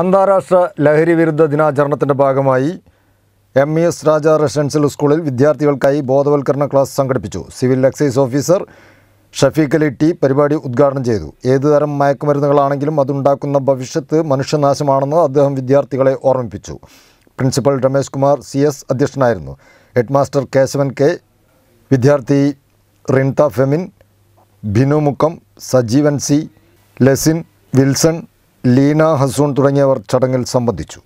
അന്താരാഷ്ട്ര ലഹരി വിരുദ്ധ ദിനാചരണത്തിൻ്റെ ഭാഗമായി M E S Raja residential സ്കൂളിൽ വിദ്യാർത്ഥികൾക്കായി ബോധവൽക്കരണ ക്ലാസ് സംഘടിപ്പിച്ചു civil excise officer Shafeeq Ali T പരിപാടി ഉദ്ഘാടനം ചെയ്തു ഏതുതരം മയക്കുമരുന്നുകളാണെങ്കിലും അതുണ്ടാക്കുന്ന ഭവിഷ്യത്ത് മനുഷ്യനാശമാണെന്ന് അദ്ദേഹം വിദ്യാർത്ഥികളെ ഓർമ്മിപ്പിച്ചു principal Ramesh Kumar C S അധ്യക്ഷനായിരുന്നു ഹെഡ് മാസ്റ്റർ കേശവൻ കെ വിദ്യാർത്ഥി റിൻത ഫെമിൻ ബിനു മുക്കം സജീവൻ സി ലെസിൻ വിൽസൺ ലീന ഹസൂൺ തുടങ്ങിയവർ ചടങ്ങിൽ സംബന്ധിച്ചു